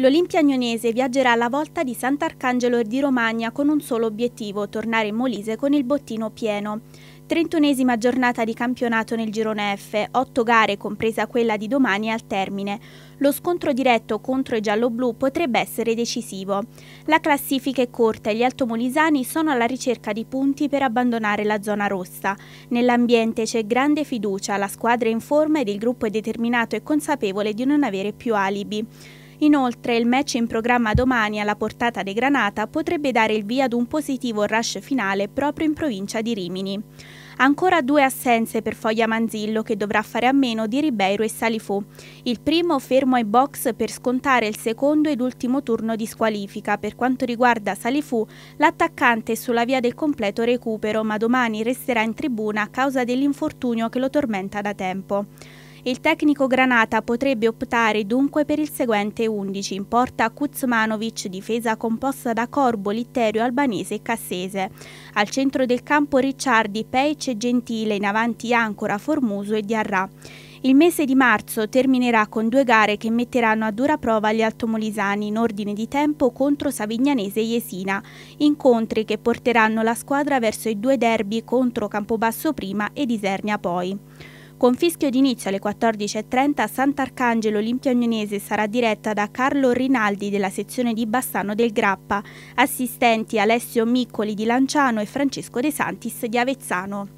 L'Olimpia Agnonese viaggerà alla volta di Sant'Arcangelo di Romagna con un solo obiettivo, tornare in Molise con il bottino pieno. Trentunesima giornata di campionato nel girone F, otto gare compresa quella di domani al termine. Lo scontro diretto contro i gialloblu potrebbe essere decisivo. La classifica è corta e gli altomolisani sono alla ricerca di punti per abbandonare la zona rossa. Nell'ambiente c'è grande fiducia, la squadra è in forma ed il gruppo è determinato e consapevole di non avere più alibi. Inoltre il match in programma domani alla portata dei Granata potrebbe dare il via ad un positivo rush finale proprio in provincia di Rimini. Ancora due assenze per Foglia Manzillo che dovrà fare a meno di Ribeiro e Salifù. Il primo fermo ai box per scontare il secondo ed ultimo turno di squalifica. Per quanto riguarda Salifù, l'attaccante è sulla via del completo recupero, ma domani resterà in tribuna a causa dell'infortunio che lo tormenta da tempo. Il tecnico Granata potrebbe optare dunque per il seguente 11 in porta Kuzmanovic, difesa composta da Corbo, Litterio, Albanese e Cassese. Al centro del campo Ricciardi, Peic e Gentile, in avanti Ancora, Formuso e Diarra. Il mese di marzo terminerà con due gare che metteranno a dura prova gli altomolisani in ordine di tempo contro Savignanese e Jesina, incontri che porteranno la squadra verso i due derby contro Campobasso prima e Isernia poi. Con fischio d'inizio alle 14.30 Sant'Arcangelo Olimpiagnonese sarà diretta da Carlo Rinaldi della sezione di Bassano del Grappa, assistenti Alessio Miccoli di Lanciano e Francesco De Santis di Avezzano.